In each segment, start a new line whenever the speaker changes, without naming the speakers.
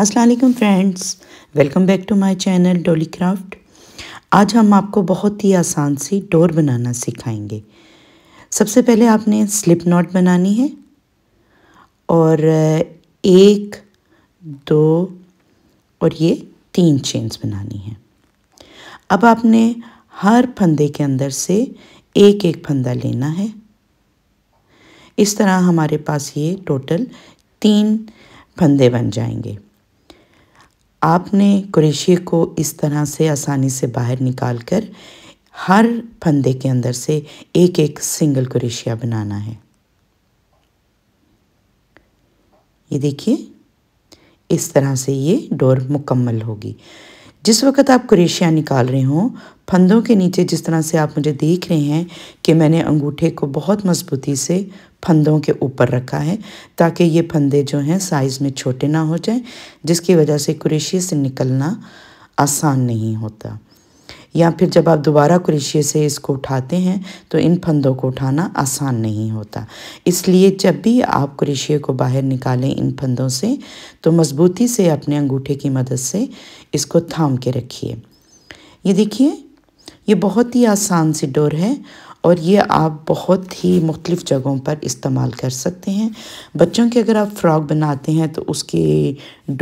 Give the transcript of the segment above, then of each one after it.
Aslam friends welcome back to my channel Doli craft आज हम आपको बहुत ही आसान सी डोर बनाना सिखाएंगे सबसे पहले आपने स्लिप नॉट बनानी है और एक दो और ये तीन चेन्स बनानी है अब आपने हर फंदे के अंदर से एक एक फंदा लेना है इस तरह हमारे पास ये टोटल तीन फंदे बन जाएंगे आपने क्रेशे को इस तरह से आसानी से बाहर निकाल कर हर फंदे के अंदर से एक एक सिंगल क्रेशिया बनाना है ये देखिए इस तरह से ये डोर मुकम्मल होगी जिस वक्त आप क्रेशियाँ निकाल रहे हों फंदों के नीचे जिस तरह से आप मुझे देख रहे हैं कि मैंने अंगूठे को बहुत मजबूती से फंदों के ऊपर रखा है ताकि ये फंदे जो हैं साइज़ में छोटे ना हो जाएं जिसकी वजह से क्रेशिया से निकलना आसान नहीं होता या फिर जब आप दोबारा क्रेशिए से इसको उठाते हैं तो इन फंदों को उठाना आसान नहीं होता इसलिए जब भी आप क्रेशिए को बाहर निकालें इन फंदों से तो मज़बूती से अपने अंगूठे की मदद से इसको थाम के रखिए ये देखिए ये बहुत ही आसान सी डोर है और ये आप बहुत ही मुख्तलिफ जगहों पर इस्तेमाल कर सकते हैं बच्चों के अगर आप फ्रॉक बनाते हैं तो उसके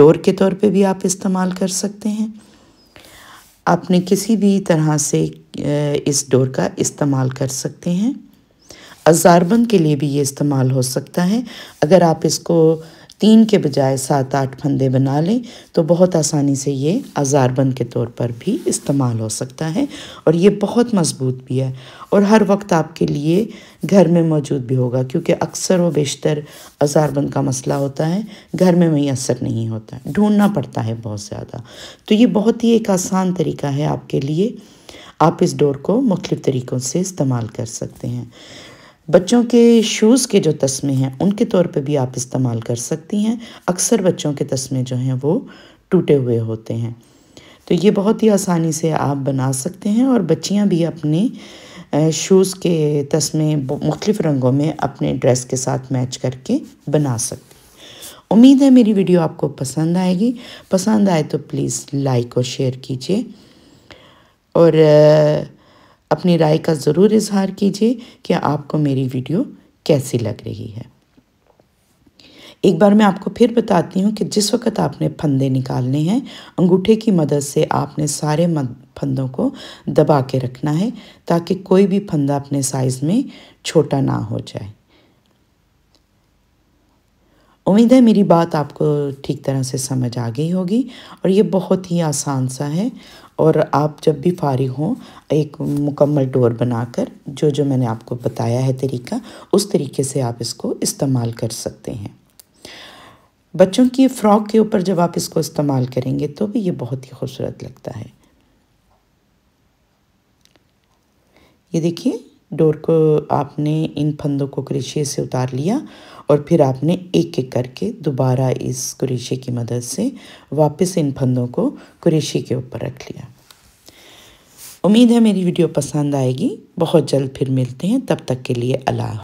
डोर के तौर पे भी आप इस्तेमाल कर सकते हैं आपने किसी भी तरह से इस डोर का इस्तेमाल कर सकते हैं अजारबंद के लिए भी ये इस्तेमाल हो सकता है अगर आप इसको तीन के बजाय सात आठ फंदे बना लें तो बहुत आसानी से ये अजारबंद के तौर पर भी इस्तेमाल हो सकता है और ये बहुत मज़बूत भी है और हर वक्त आपके लिए घर में मौजूद भी होगा क्योंकि अक्सर व बेशतर अजारबंद का मसला होता है घर में असर नहीं होता ढूंढना पड़ता है बहुत ज़्यादा तो ये बहुत ही एक आसान तरीका है आपके लिए आप इस डोर को मुख्तलिफ़ तरीक़ों से इस्तेमाल कर सकते हैं बच्चों के शूज़ के जो तस्मे हैं उनके तौर पे भी आप इस्तेमाल कर सकती हैं अक्सर बच्चों के तस्मे जो हैं वो टूटे हुए होते हैं तो ये बहुत ही आसानी से आप बना सकते हैं और बच्चियां भी अपने शूज़ के तस्मे मुख्तफ रंगों में अपने ड्रेस के साथ मैच करके बना सकती उम्मीद है मेरी वीडियो आपको पसंद आएगी पसंद आए तो प्लीज़ लाइक और शेयर कीजिए और अपनी राय का ज़रूर इजहार कीजिए कि आपको मेरी वीडियो कैसी लग रही है एक बार मैं आपको फिर बताती हूँ कि जिस वक्त आपने फंदे निकालने हैं अंगूठे की मदद से आपने सारे फंदों को दबा के रखना है ताकि कोई भी फंदा अपने साइज़ में छोटा ना हो जाए उम्मीद है मेरी बात आपको ठीक तरह से समझ आ गई होगी और ये बहुत ही आसान सा है और आप जब भी फारी हों एक मुकम्मल डोर बनाकर जो जो मैंने आपको बताया है तरीका उस तरीके से आप इसको इस्तेमाल कर सकते हैं बच्चों की फ़्रॉक के ऊपर जब आप इसको इस्तेमाल करेंगे तो भी ये बहुत ही खूबसूरत लगता है ये देखिए डोर को आपने इन फंदों को क्रेशिए से उतार लिया और फिर आपने एक एक करके दोबारा इस क्रेशिए की मदद से वापस इन फंदों को क्रेशिए के ऊपर रख लिया उम्मीद है मेरी वीडियो पसंद आएगी बहुत जल्द फिर मिलते हैं तब तक के लिए अला